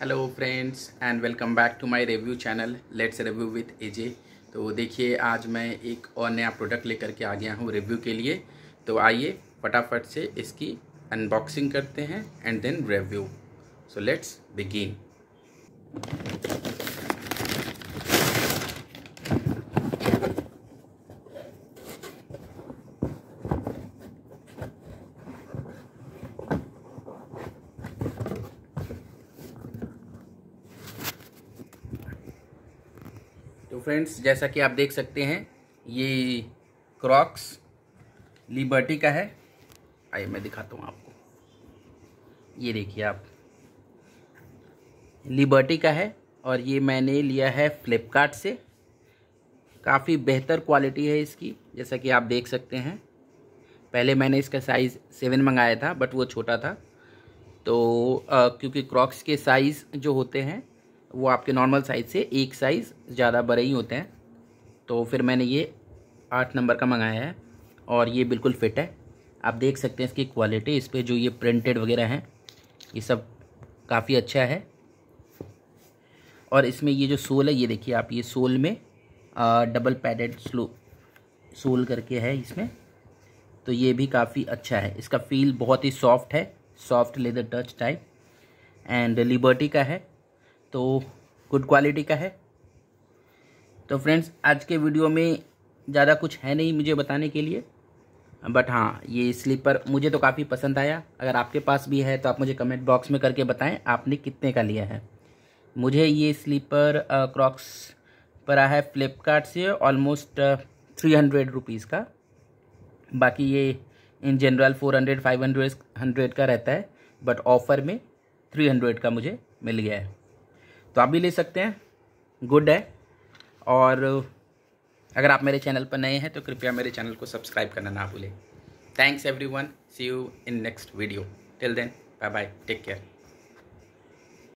hello friends and welcome back to my review channel let's review with AJ तो देखिए आज मैं एक और नया प्रोडक्ट लेकर के आ गया हूँ रिव्यू के लिए तो आइए फटाफट से इसकी अनबॉक्सिंग करते हैं and then review so let's begin तो फ्रेंड्स जैसा कि आप देख सकते हैं ये क्रॉक्स लिबर्टी का है आइए मैं दिखाता हूँ आपको ये देखिए आप लिबर्टी का है और ये मैंने लिया है फ्लिपकार्ट से काफ़ी बेहतर क्वालिटी है इसकी जैसा कि आप देख सकते हैं पहले मैंने इसका साइज़ सेवन मंगाया था बट वो छोटा था तो आ, क्योंकि क्रॉक्स के साइज़ जो होते हैं वो आपके नॉर्मल साइज़ से एक साइज़ ज़्यादा बड़े ही होते हैं तो फिर मैंने ये आठ नंबर का मंगाया है और ये बिल्कुल फिट है आप देख सकते हैं इसकी क्वालिटी इस पर जो ये प्रिंटेड वगैरह हैं ये सब काफ़ी अच्छा है और इसमें ये जो सोल है ये देखिए आप ये सोल में आ, डबल पैडेड स्लो सोल करके है इसमें तो ये भी काफ़ी अच्छा है इसका फील बहुत ही सॉफ्ट है soft leather touch type and Liberty का है तो गुड क्वालिटी का है तो फ्रेंड्स आज के वीडियो में ज़्यादा कुछ है नहीं मुझे बताने के लिए बट हाँ ये स्लीपर मुझे तो काफ़ी पसंद आया अगर आपके पास भी है तो आप मुझे कमेंट बॉक्स में करके बताएं आपने कितने का लिया है मुझे ये स्लीपर क्रॉक्स पर आया है फ्लिपकार्ट से ऑलमोस्ट थ्री हंड्रेड रुपीज़ का बाकी ये in general four hundred five hundred hundred का रहता है बट ऑफ़र में थ्री हंड्रेड का मुझे मिल गया है तो आप भी ले सकते हैं गुड है और अगर आप मेरे चैनल पर नए हैं तो कृपया मेरे चैनल को सब्सक्राइब करना ना भूलें thanks everyone see you in next video till then bye bye take care